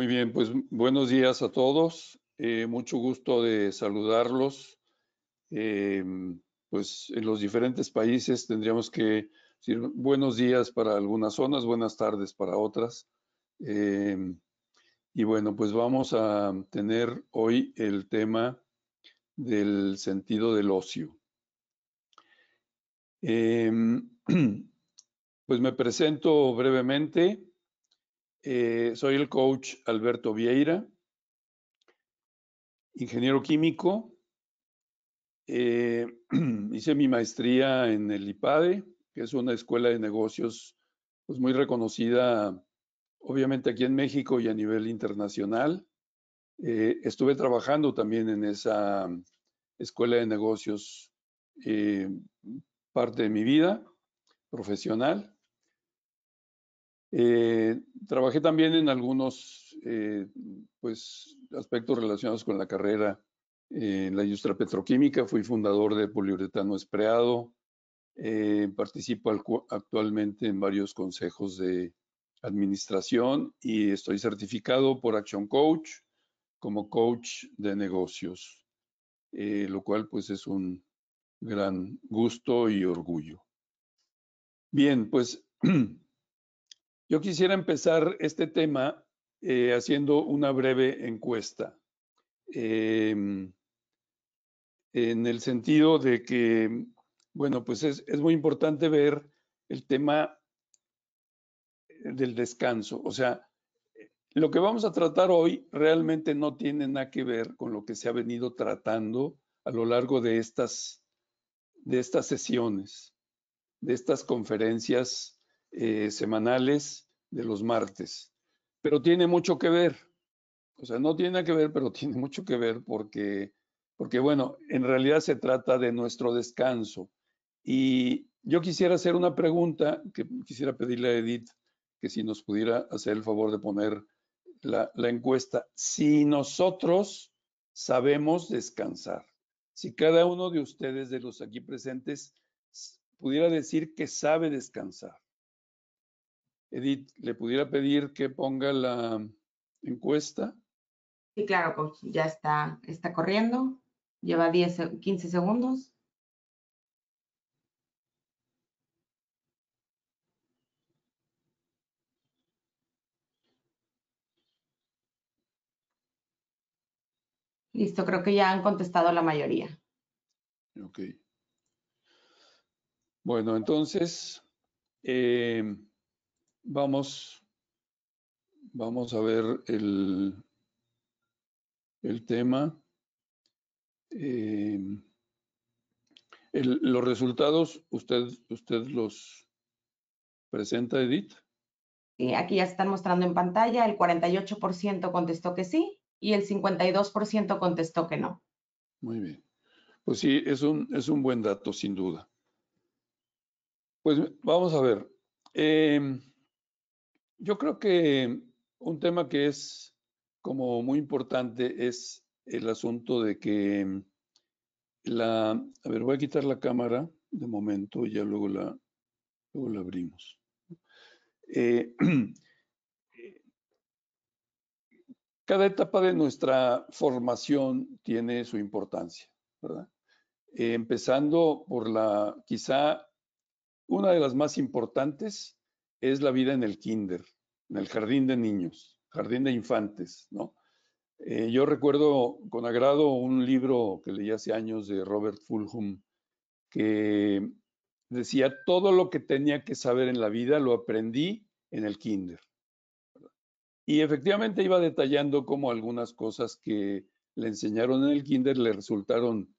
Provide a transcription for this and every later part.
Muy bien, pues buenos días a todos. Eh, mucho gusto de saludarlos. Em, pues en los diferentes países tendríamos que decir buenos días para algunas zonas, buenas tardes para otras. Em, y bueno, pues vamos a tener hoy el tema del sentido del ocio. Em, pues me presento brevemente. Eh, soy el coach Alberto Vieira, ingeniero químico. Eh, hice mi maestría en el IPADE, que es una escuela de negocios pues, muy reconocida, obviamente aquí en México y a nivel internacional. Eh, estuve trabajando también en esa mm, escuela de negocios parte de mi vida profesional. Eh, trabajé también en algunos eh, pues, aspectos relacionados con la carrera en la industria petroquímica, fui fundador de Poliuretano Espreado, eh, participo actualmente en varios consejos de administración y estoy certificado por Action Coach como coach de negocios, lo cual pues es un gran gusto y orgullo. Bien, pues Yo quisiera empezar este tema eh, haciendo una breve encuesta. Em, en el sentido de que, bueno, pues es, muy importante ver el tema eh, del descanso. O sea, lo que vamos a tratar hoy realmente no tiene nada que ver con lo que se ha venido tratando a lo largo de estas, de estas sesiones, de estas conferencias eh, semanales de los martes. Pero tiene mucho que ver. O sea, no tiene que ver, pero tiene mucho que ver porque, porque bueno, en realidad se trata de nuestro descanso. Y yo quisiera hacer una pregunta que quisiera pedirle a Edith que si nos pudiera hacer el favor de poner la encuesta. Si nosotros sabemos descansar, si cada uno de ustedes, de los aquí presentes, pudiera decir que sabe descansar. Edith, le pudiera pedir que ponga la encuesta. Sí, claro, pues, Ya está, está corriendo. Lleva 10, 15 segundos. Listo, creo que ya han contestado la mayoría. Ok. Bueno, entonces, eh, Vamos, vamos a ver el, el tema. Em, los resultados, usted, usted los presenta, Edith. Sí, eh, aquí ya están mostrando en pantalla, el 48% contestó que sí y el 52% contestó que no. Muy bien. Pues sí, es un, es un buen dato, sin duda. Pues vamos a ver. Em, yo creo que un tema que es como muy importante es el asunto de que la... A ver, voy a quitar la cámara de momento y ya luego la, luego la abrimos. Eh, eh, cada etapa de nuestra formación tiene su importancia, ¿verdad? Eh, empezando por la, quizá, una de las más importantes es la vida en el kinder, en el jardín de niños, jardín de infantes, ¿no? Eh, yo recuerdo con agrado un libro que leí hace años de Robert Fulham, que decía, todo lo que tenía que saber en la vida lo aprendí en el kinder. Y efectivamente iba detallando cómo algunas cosas que le enseñaron en el kinder le resultaron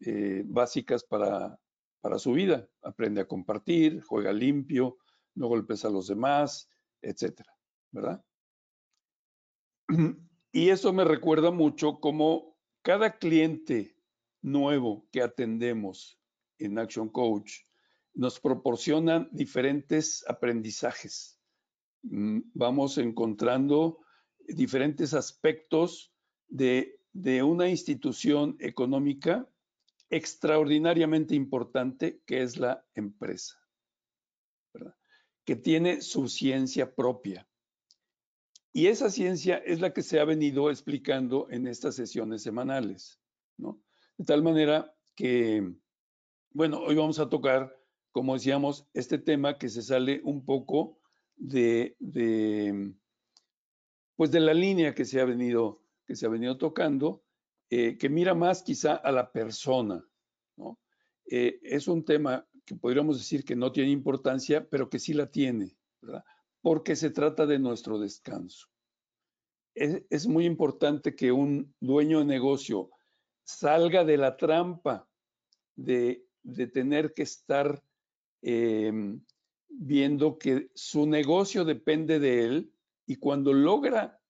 eh, básicas para, para su vida. Aprende a compartir, juega limpio, no golpes a los demás, etcétera, ¿verdad? Y eso me recuerda mucho cómo cada cliente nuevo que atendemos en Action Coach nos proporcionan diferentes aprendizajes. Mm, vamos encontrando diferentes aspectos de una institución económica extraordinariamente importante que es la empresa que tiene su ciencia propia. Y esa ciencia es la que se ha venido explicando en estas sesiones semanales, De tal manera que, bueno, hoy vamos a tocar, como decíamos, este tema que se sale un poco de, de pues de la línea que se ha venido, que se ha venido tocando, eh, que mira más quizá a la persona, eh, es un tema que podríamos decir que no tiene importancia, pero que sí la tiene, porque se trata de nuestro descanso. Es, muy importante que un dueño de negocio salga de la trampa de, tener que estar em, viendo que su negocio depende de él y cuando logra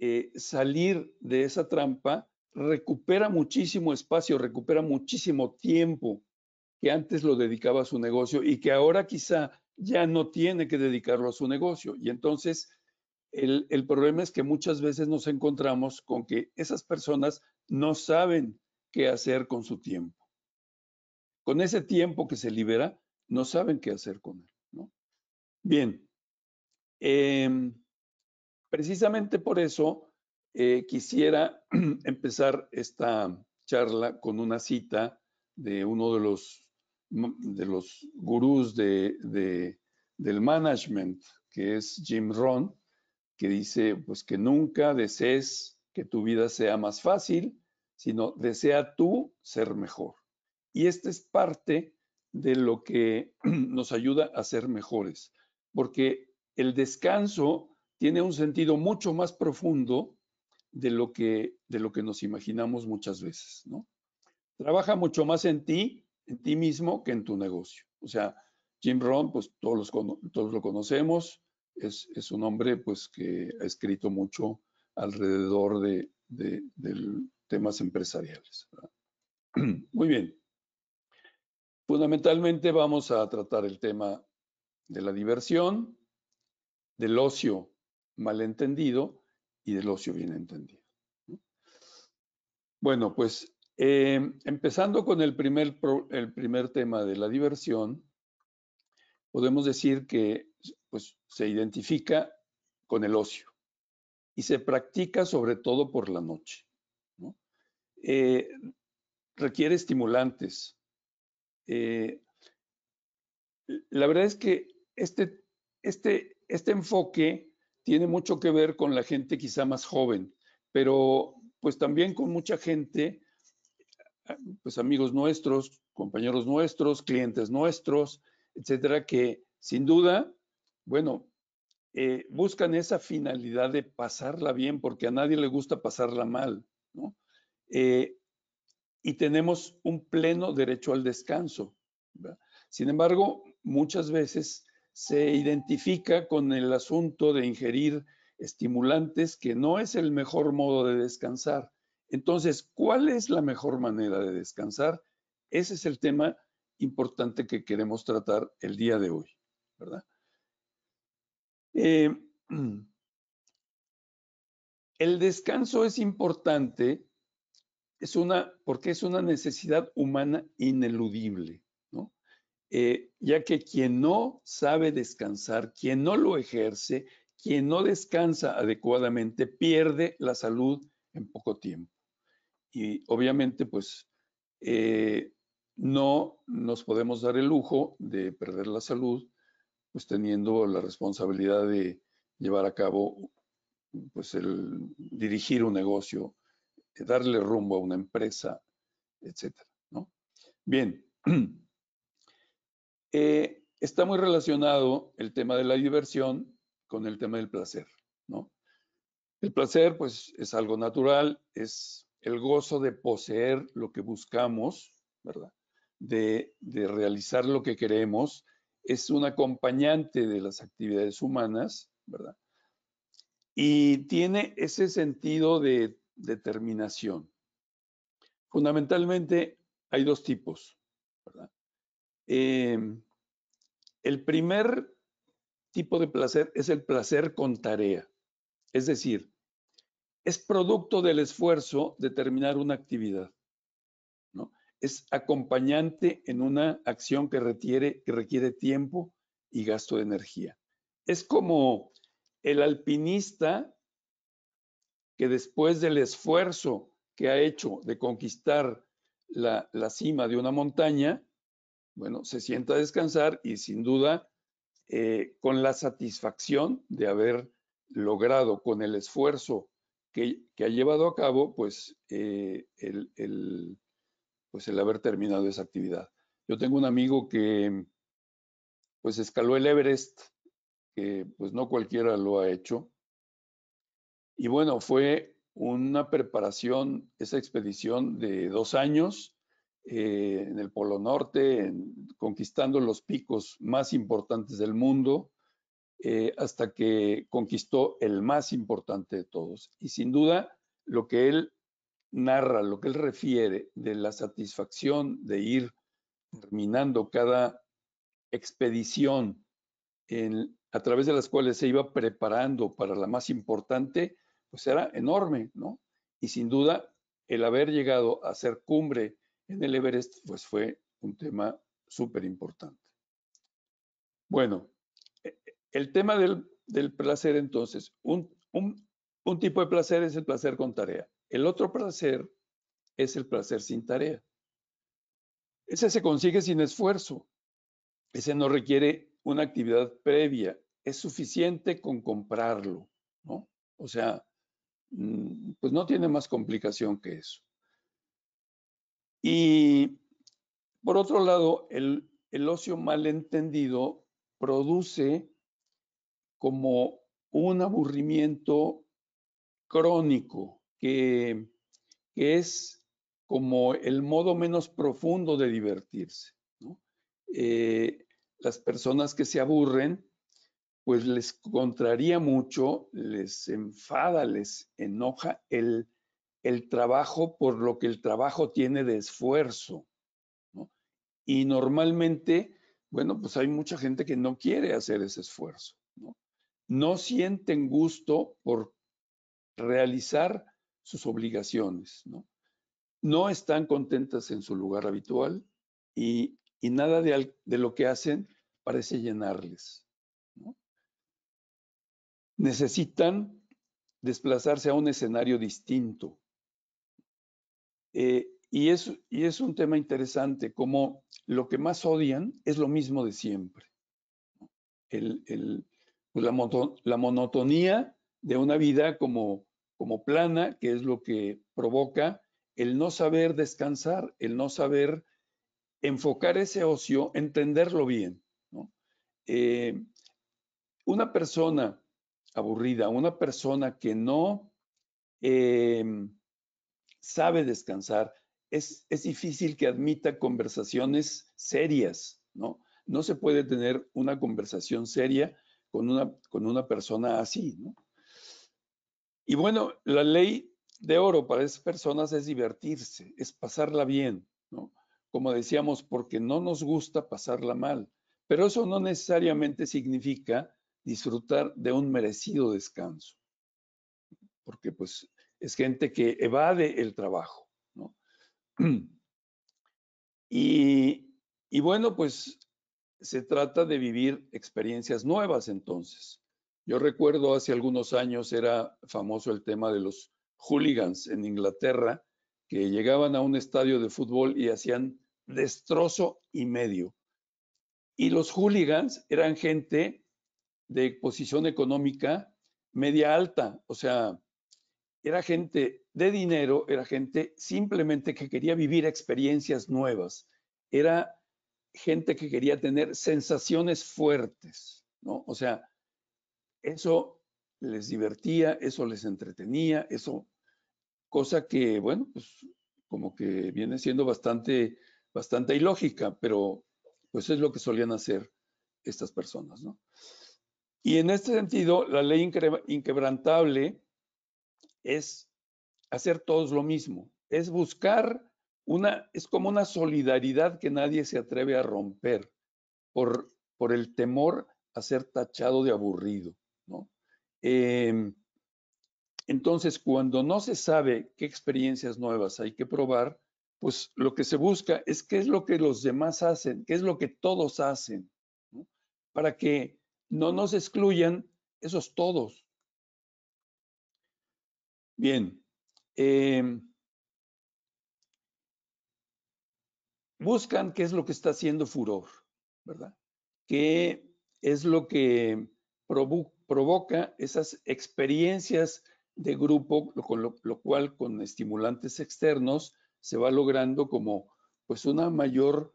eh, salir de esa trampa, recupera muchísimo espacio, recupera muchísimo tiempo que antes lo dedicaba a su negocio y que ahora quizá ya no tiene que dedicarlo a su negocio. Y entonces el, problema es que muchas veces nos encontramos con que esas personas no saben qué hacer con su tiempo. Con ese tiempo que se libera, no saben qué hacer con él. Bien, em, precisamente por eso eh, quisiera empezar esta charla con una cita de uno de los de los gurús de, del management, que es Jim Ron, que dice pues que nunca desees que tu vida sea más fácil, sino desea tú ser mejor. Y esta es parte de lo que nos ayuda a ser mejores, porque el descanso tiene un sentido mucho más profundo de lo que, de lo que nos imaginamos muchas veces, ¿no? Trabaja mucho más en ti en ti mismo que en tu negocio. O sea, Jim Rohn, pues todos, lo conocemos, es, un hombre pues que ha escrito mucho alrededor de, de temas empresariales. Muy bien. Fundamentalmente vamos a tratar el tema de la diversión, del ocio malentendido y del ocio bien entendido. Bueno, pues eh, empezando con el primer, el primer tema de la diversión, podemos decir que pues, se identifica con el ocio y se practica sobre todo por la noche. Eh, requiere estimulantes. Eh, la verdad es que este, este, este enfoque tiene mucho que ver con la gente quizá más joven, pero pues también con mucha gente pues amigos nuestros, compañeros nuestros, clientes nuestros, etcétera, que sin duda, bueno, eh, buscan esa finalidad de pasarla bien, porque a nadie le gusta pasarla mal, ¿no? Eh, y tenemos un pleno derecho al descanso. Sin embargo, muchas veces se identifica con el asunto de ingerir estimulantes que no es el mejor modo de descansar. Entonces, ¿cuál es la mejor manera de descansar? Ese es el tema importante que queremos tratar el día de hoy, ¿verdad? Eh, el descanso es importante, es porque es una necesidad humana ineludible, ¿no? Eh, ya que quien no sabe descansar, quien no lo ejerce, quien no descansa adecuadamente, pierde la salud en poco tiempo y obviamente pues eh, no nos podemos dar el lujo de perder la salud, pues teniendo la responsabilidad de llevar a cabo, pues el dirigir un negocio, eh, darle rumbo a una empresa, etcétera, ¿no? Bien, eh, está muy relacionado el tema de la diversión con el tema del placer, ¿no? El placer, pues, es algo natural, es el gozo de poseer lo que buscamos, De, realizar lo que queremos, es un acompañante de las actividades humanas, ¿verdad? Y tiene ese sentido de determinación. Fundamentalmente hay dos tipos, em, el primer tipo de placer es el placer con tarea. Es decir, es producto del esfuerzo de terminar una actividad. ¿no? Es acompañante en una acción que requiere, requiere tiempo y gasto de energía. Es como el alpinista que después del esfuerzo que ha hecho de conquistar la, cima de una montaña, bueno, se sienta a descansar y sin duda eh, con la satisfacción de haber logrado con el esfuerzo que, ha llevado a cabo pues, eh, el, pues el haber terminado esa actividad. Yo tengo un amigo que pues escaló el Everest, que pues no cualquiera lo ha hecho. Y bueno, fue una preparación, esa expedición de dos años eh, en el Polo Norte, conquistando los picos más importantes del mundo, eh, hasta que conquistó el más importante de todos. Y sin duda, lo que él narra, lo que él refiere de la satisfacción de ir terminando cada expedición a través de las cuales se iba preparando para la más importante, pues era enorme, ¿no? Y sin duda, el haber llegado a ser cumbre en el Everest, pues fue un tema súper importante. Bueno, el tema del, placer, entonces, un, tipo de placer es el placer con tarea. El otro placer es el placer sin tarea. Ese se consigue sin esfuerzo. Ese no requiere una actividad previa. Es suficiente con comprarlo, ¿no? O sea, mm, pues no tiene más complicación que eso. Y por otro lado, el, el ocio malentendido produce como un aburrimiento crónico que, es como el modo menos profundo de divertirse. Eh, las personas que se aburren, pues les contraría mucho, les enfada, les enoja el, el trabajo por lo que el trabajo tiene de esfuerzo. Y normalmente, bueno, pues hay mucha gente que no quiere hacer ese esfuerzo no sienten gusto por realizar sus obligaciones, ¿no? están contentas en su lugar habitual y, nada de, lo que hacen parece llenarles. Necesitan desplazarse a un escenario distinto. Eh, y, es, y es un tema interesante, como lo que más odian es lo mismo de siempre. el, pues, la, monotonía de una vida como, plana, que es lo que provoca el no saber descansar, el no saber enfocar ese ocio, entenderlo bien. Eh, una persona aburrida, una persona que no em, sabe descansar, es, es, difícil que admita conversaciones serias, ¿no? No se puede tener una conversación seria con una, con una persona así, ¿no? Y bueno, la ley de oro para esas personas es divertirse, es pasarla bien, ¿no? Como decíamos, porque no nos gusta pasarla mal, pero eso no necesariamente significa disfrutar de un merecido descanso, porque pues es gente que evade el trabajo, ¿no? Y, y bueno, pues se trata de vivir experiencias nuevas entonces. Yo recuerdo hace algunos años era famoso el tema de los hooligans en Inglaterra que llegaban a un estadio de fútbol y hacían destrozo y medio. Y los hooligans eran gente de posición económica media alta, o sea, era gente de dinero, era gente simplemente que quería vivir experiencias nuevas. Era gente que quería tener sensaciones fuertes, ¿no? O sea, eso les divertía, eso les entretenía, eso, cosa que, bueno, pues como que viene siendo bastante, bastante ilógica, pero pues es lo que solían hacer estas personas, ¿no? Y en este sentido, la ley inquebrantable es hacer todos lo mismo, es buscar es como una solidaridad que nadie se atreve a romper por, por el temor a ser tachado de aburrido. ¿no? Em, entonces, cuando no se sabe qué experiencias nuevas hay que probar, pues lo que se busca es qué es lo que los demás hacen, qué es lo que todos hacen, para que no nos excluyan esos todos. Bien. Em, buscan qué es lo que está haciendo furor, ¿verdad? ¿Qué es lo que provoca esas experiencias de grupo, con lo, cual con estimulantes externos se va logrando como pues una mayor,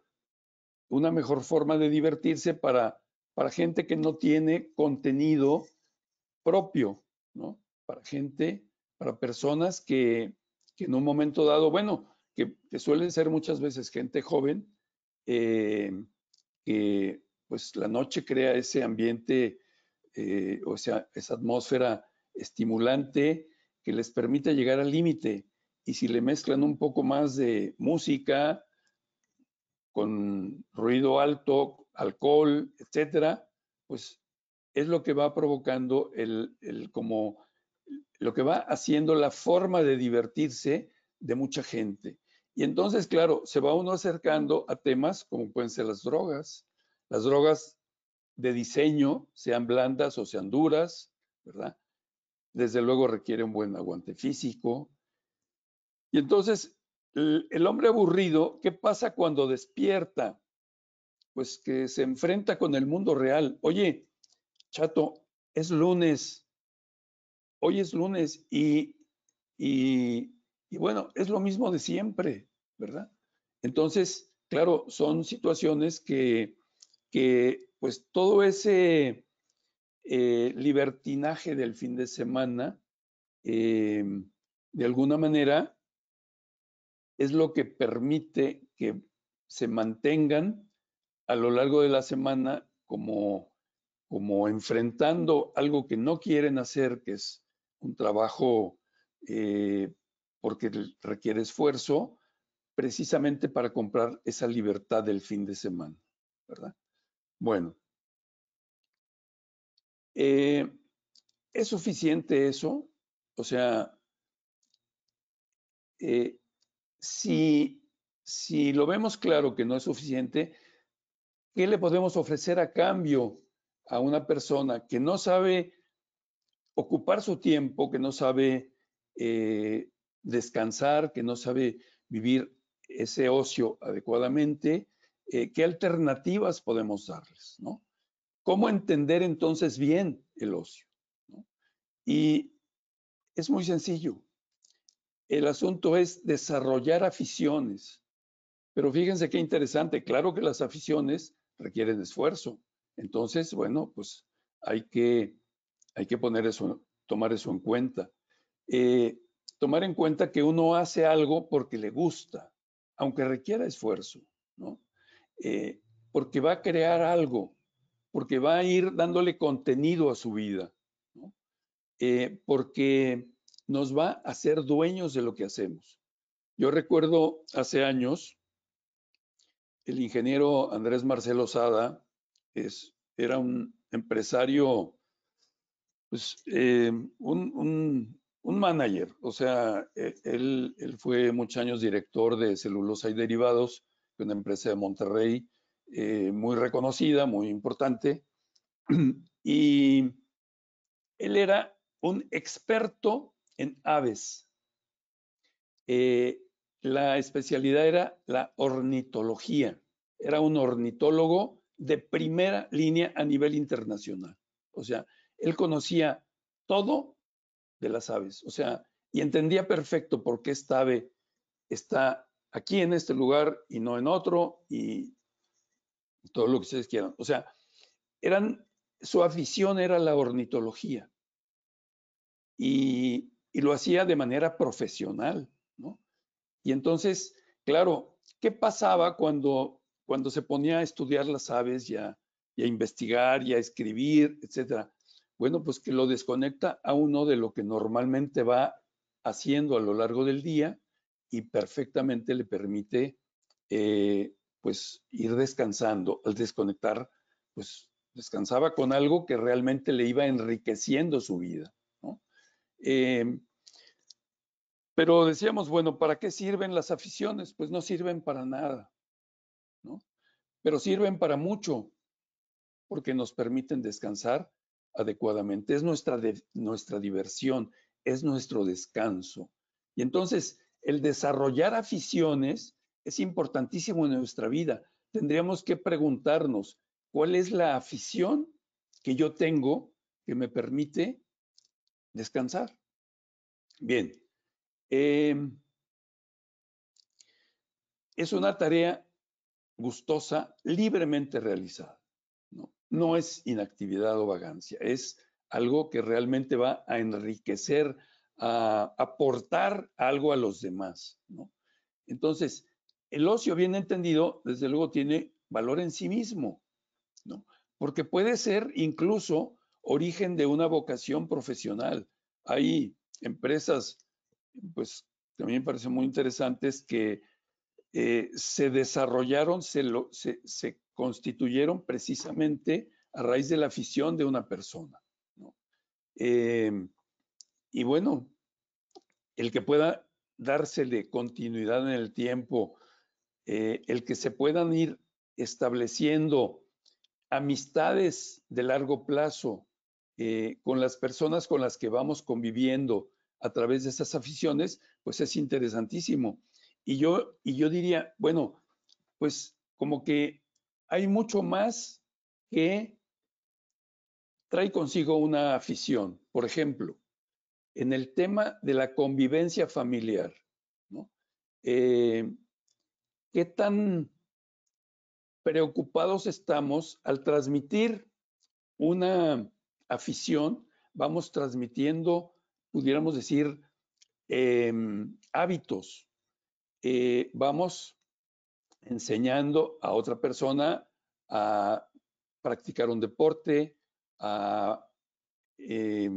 una mejor forma de divertirse para, para gente que no tiene contenido propio, ¿no? Para gente, para personas que en un momento dado, bueno, que, suelen ser muchas veces gente joven, eh, que pues la noche crea ese ambiente, eh, o sea, esa atmósfera estimulante que les permite llegar al límite. Y si le mezclan un poco más de música, con ruido alto, alcohol, etcétera, pues es lo que va provocando el, como lo que va haciendo la forma de divertirse de mucha gente. Y entonces, claro, se va uno acercando a temas como pueden ser las drogas, las drogas de diseño, sean blandas o sean duras, ¿verdad? Desde luego requiere un buen aguante físico. Y entonces, el hombre aburrido, ¿qué pasa cuando despierta? Pues que se enfrenta con el mundo real. Oye, chato, es lunes. Hoy es lunes y, y, y bueno, es lo mismo de siempre. Entonces, claro, son situaciones que, pues todo ese eh, libertinaje del fin de semana, eh, de alguna manera, es lo que permite que se mantengan a lo largo de la semana como, como enfrentando algo que no quieren hacer, que es un trabajo eh, porque requiere esfuerzo, precisamente para comprar esa libertad del fin de semana, ¿verdad? Bueno, eh, ¿es suficiente eso? O sea, eh, si, si lo vemos claro que no es suficiente, ¿qué le podemos ofrecer a cambio a una persona que no sabe ocupar su tiempo, que no sabe eh, descansar, que no sabe vivir ese ocio adecuadamente, eh, qué alternativas podemos darles, ¿no? ¿Cómo entender entonces bien el ocio? Y es muy sencillo. El asunto es desarrollar aficiones. Pero fíjense qué interesante, claro que las aficiones requieren esfuerzo. Entonces, bueno, pues hay que, hay que poner eso, tomar eso en cuenta. Eh, tomar en cuenta que uno hace algo porque le gusta aunque requiera esfuerzo, eh, porque va a crear algo, porque va a ir dándole contenido a su vida, eh, porque nos va a hacer dueños de lo que hacemos. Yo recuerdo hace años, el ingeniero Andrés Marcelo Sada es, era un empresario, pues, eh, un un manager, o sea, e-, él, fue muchos años director de Celulosa y Derivados, una empresa de Monterrey eh, muy reconocida, muy importante, y él era un experto en aves. Eh, la especialidad era la ornitología, era un ornitólogo de primera línea a nivel internacional, o sea, él conocía todo de las aves. O sea, y entendía perfecto por qué esta ave está aquí en este lugar y no en otro y todo lo que ustedes quieran. O sea, eran, su afición era la ornitología y, lo hacía de manera profesional, ¿no? Y entonces, claro, ¿qué pasaba cuando, cuando se ponía a estudiar las aves ya a, investigar y a escribir, etcétera? Bueno, pues que lo desconecta a uno de lo que normalmente va haciendo a lo largo del día y perfectamente le permite eh, pues ir descansando. Al desconectar, pues descansaba con algo que realmente le iba enriqueciendo su vida. Em, pero decíamos, bueno, ¿para qué sirven las aficiones? Pues no sirven para nada, ¿no? Pero sirven para mucho, porque nos permiten descansar adecuadamente, es nuestra, nuestra diversión, es nuestro descanso. Y entonces, el desarrollar aficiones es importantísimo en nuestra vida. Tendríamos que preguntarnos, ¿cuál es la afición que yo tengo que me permite descansar? Bien, em, es una tarea gustosa, libremente realizada no es inactividad o vagancia, es algo que realmente va a enriquecer, a aportar algo a los demás. ¿no? Entonces, el ocio bien entendido, desde luego, tiene valor en sí mismo, ¿no? porque puede ser incluso origen de una vocación profesional. Hay empresas, pues también parecen muy interesantes, que eh, se desarrollaron, se, lo, se, se constituyeron precisamente a raíz de la afición de una persona. Em, y bueno, el que pueda dársele continuidad en el tiempo, eh, el que se puedan ir estableciendo amistades de largo plazo eh, con las personas con las que vamos conviviendo a través de esas aficiones, pues es interesantísimo. Y yo, y yo diría, bueno, pues como que hay mucho más que trae consigo una afición. Por ejemplo, en el tema de la convivencia familiar, eh, ¿qué tan preocupados estamos al transmitir una afición? Vamos transmitiendo, pudiéramos decir, em, hábitos. Eh, vamos enseñando a otra persona a practicar un deporte, a eh,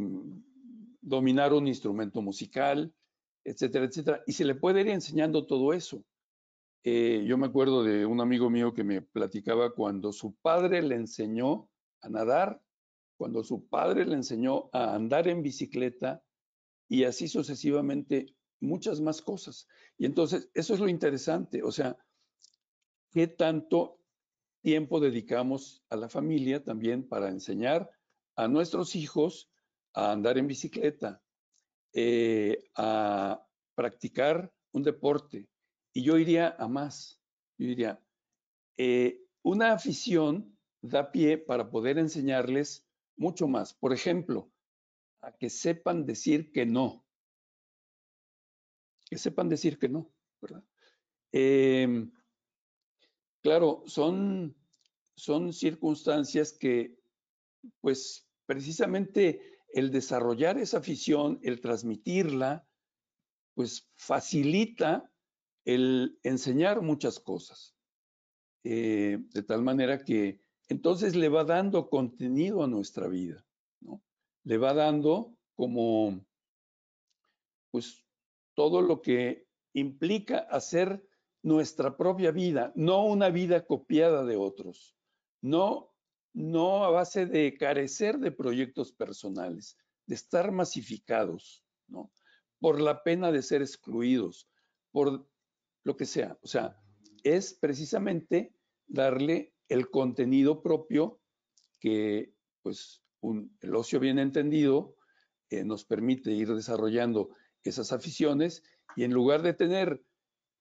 dominar un instrumento musical, etcétera, etcétera. Y se le puede ir enseñando todo eso. Eh, yo me acuerdo de un amigo mío que me platicaba cuando su padre le enseñó a nadar, cuando su padre le enseñó a andar en bicicleta y así sucesivamente muchas más cosas. Y entonces, eso es lo interesante. O sea, qué tanto tiempo dedicamos a la familia también para enseñar a nuestros hijos a andar en bicicleta, eh, a practicar un deporte. Y yo iría a más. Yo diría, eh, una afición da pie para poder enseñarles mucho más. Por ejemplo, a que sepan decir que no. Que sepan decir que no, ¿verdad? Em, Claro, son, son circunstancias que, pues, precisamente el desarrollar esa afición, el transmitirla, pues facilita el enseñar muchas cosas. Eh, de tal manera que entonces le va dando contenido a nuestra vida, ¿no? Le va dando como, pues, todo lo que implica hacer nuestra propia vida, no una vida copiada de otros, no, no a base de carecer de proyectos personales, de estar masificados, ¿no? por la pena de ser excluidos, por lo que sea. O sea, es precisamente darle el contenido propio que, pues, el ocio bien entendido eh, nos permite ir desarrollando esas aficiones y en lugar de tener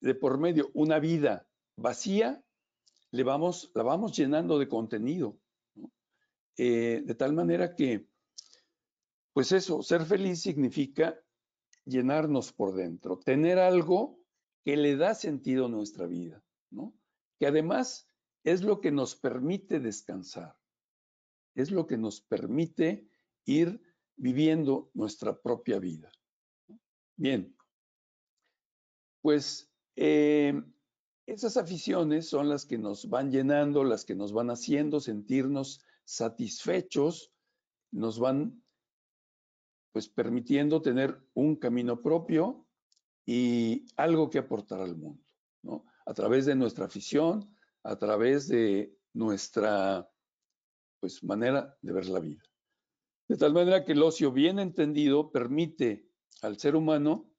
de por medio una vida vacía, le vamos, la vamos llenando de contenido. Eh, de tal manera que, pues eso, ser feliz significa llenarnos por dentro, tener algo que le da sentido a nuestra vida, ¿no? Que además es lo que nos permite descansar, es lo que nos permite ir viviendo nuestra propia vida. Bien, pues eh, esas aficiones son las que nos van llenando, las que nos van haciendo sentirnos satisfechos, nos van pues permitiendo tener un camino propio y algo que aportar al mundo, ¿no? A través de nuestra afición, a través de nuestra pues manera de ver la vida. De tal manera que el ocio bien entendido permite al ser humano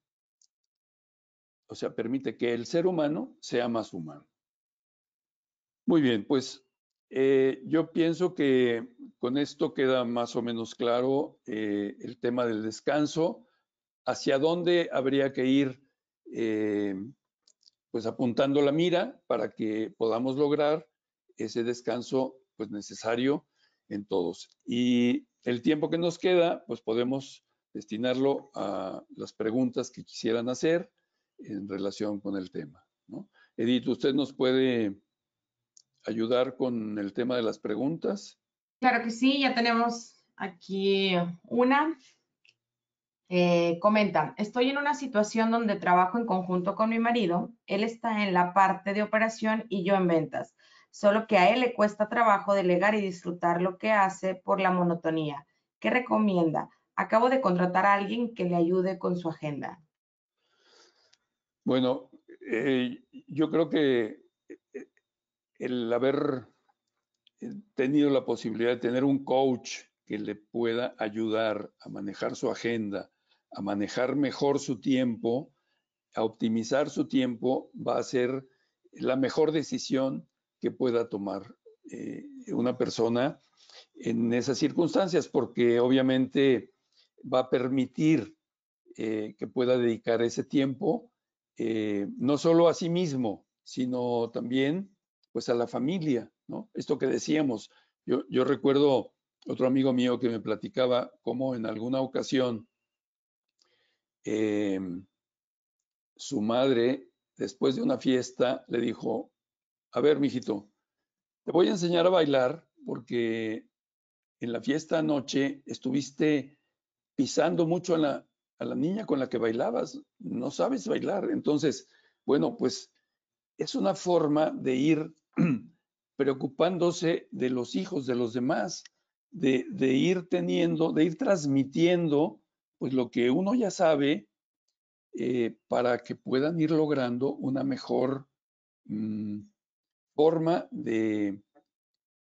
o sea, permite que el ser humano sea más humano. Muy bien, pues eh, yo pienso que con esto queda más o menos claro eh, el tema del descanso, hacia dónde habría que ir eh, pues apuntando la mira para que podamos lograr ese descanso pues necesario en todos. Y el tiempo que nos queda pues podemos destinarlo a las preguntas que quisieran hacer en relación con el tema. ¿no? Edith, ¿usted nos puede ayudar con el tema de las preguntas? Claro que sí, ya tenemos aquí una. Eh, comenta, estoy en una situación donde trabajo en conjunto con mi marido. Él está en la parte de operación y yo en ventas. Solo que a él le cuesta trabajo delegar y disfrutar lo que hace por la monotonía. ¿Qué recomienda? Acabo de contratar a alguien que le ayude con su agenda. Bueno, eh, yo creo que eh, eh, el haber tenido la posibilidad de tener un coach que le pueda ayudar a manejar su agenda, a manejar mejor su tiempo, a optimizar su tiempo, va a ser la mejor decisión que pueda tomar una persona en esas circunstancias, porque obviamente va a permitir que pueda dedicar ese tiempo eh, no solo a sí mismo, sino también pues a la familia, ¿no? Esto que decíamos, yo, yo recuerdo otro amigo mío que me platicaba cómo en alguna ocasión em, su madre, después de una fiesta, le dijo, a ver, mijito, te voy a enseñar a bailar porque en la fiesta anoche estuviste pisando mucho en la, a la niña con la que bailabas, no sabes bailar. Entonces, bueno, pues es una forma de ir preocupándose de los hijos, de los demás, de, ir teniendo, de ir transmitiendo, pues lo que uno ya sabe eh, para que puedan ir logrando una mejor mm, forma de,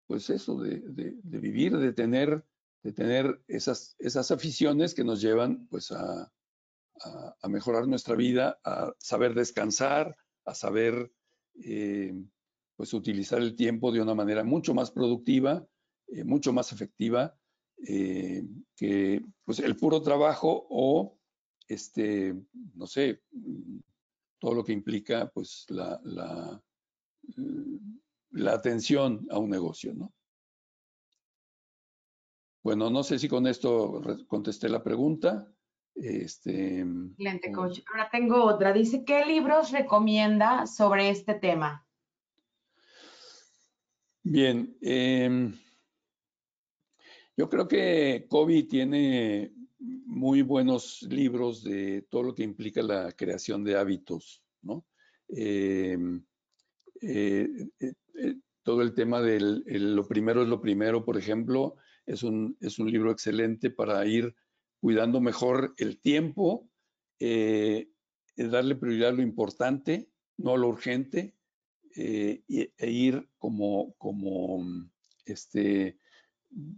pues eso, de, vivir, de tener de tener esas, esas aficiones que nos llevan pues a, mejorar nuestra vida, a saber descansar, a saber eh, pues utilizar el tiempo de una manera mucho más productiva, eh, mucho más efectiva eh, que pues el puro trabajo o este, no sé, todo lo que implica pues la, la, la atención a un negocio, ¿no? Bueno, no sé si con esto contesté la pregunta. Este, Excelente, coach. Ahora tengo otra. Dice, ¿qué libros recomienda sobre este tema? Bien, em, yo creo que Kobe tiene muy buenos libros de todo lo que implica la creación de hábitos, ¿no? Em, eh, eh, eh, todo el tema de lo primero es lo primero, por ejemplo, es un, es un libro excelente para ir cuidando mejor el tiempo, eh, eh, darle prioridad a lo importante, no a lo urgente, eh, e, ir como, como mm, este,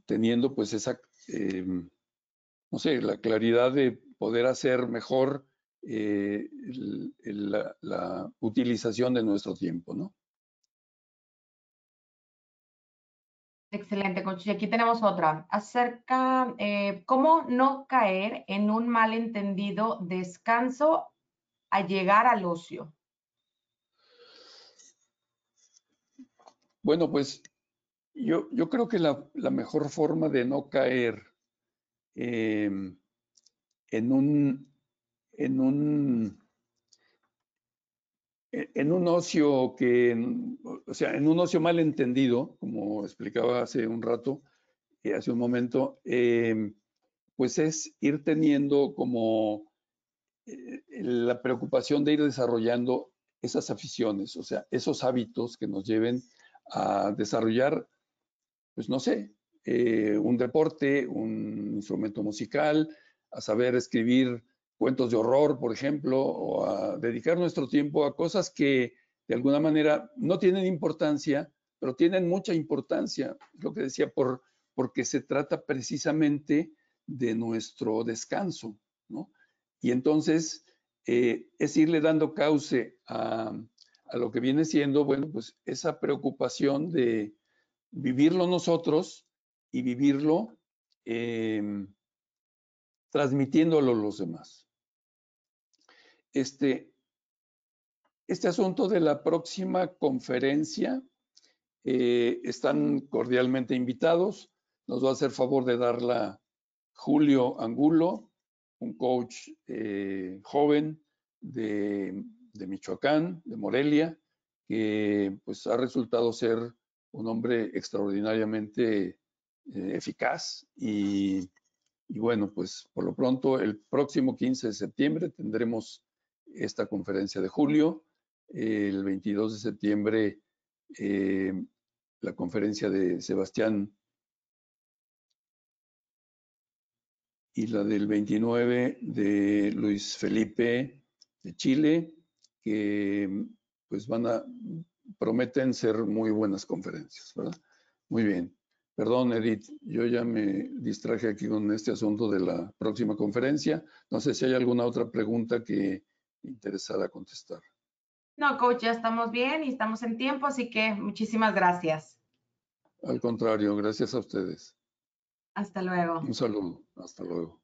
teniendo pues esa, no sé, la claridad de poder hacer mejor la, la, utilización de nuestro tiempo, ¿no? Excelente, coach. aquí tenemos otra. Acerca, eh, ¿cómo no caer en un malentendido descanso a llegar al ocio? Bueno, pues yo, yo creo que la, mejor forma de no caer em, en, un, en un en un ocio que, o sea, en un ocio mal entendido, como explicaba hace un rato y eh, hace un momento, em, pues es ir teniendo como eh, la preocupación de ir desarrollando esas aficiones, o sea, esos hábitos que nos lleven a desarrollar, pues no sé, eh, un deporte, un instrumento musical, a saber escribir cuentos de horror, por ejemplo, o a dedicar nuestro tiempo a cosas que de alguna manera no tienen importancia, pero tienen mucha importancia, lo que decía, por, porque se trata precisamente de nuestro descanso, ¿no? Y entonces eh, es irle dando cauce a, lo que viene siendo, bueno, pues esa preocupación de vivirlo nosotros y vivirlo em, transmitiéndolo a los demás este, este asunto de la próxima conferencia, eh, están cordialmente invitados. Nos va a hacer favor de darla Julio Angulo, un coach eh, joven de, Michoacán, de Morelia, que pues ha resultado ser un hombre extraordinariamente eh, eficaz y, y bueno, pues por lo pronto el próximo 15 de septiembre tendremos esta conferencia de julio, el 22 de septiembre eh, la conferencia de Sebastián y la del 29 de Luis Felipe de Chile, que pues van a, prometen ser muy buenas conferencias, ¿verdad? Muy bien. Perdón, Edith, yo ya me distraje aquí con este asunto de la próxima conferencia. No sé si hay alguna otra pregunta que interesada a contestar. No, coach, ya estamos bien y estamos en tiempo, así que muchísimas gracias. Al contrario, gracias a ustedes. Hasta luego. Un saludo. Hasta luego.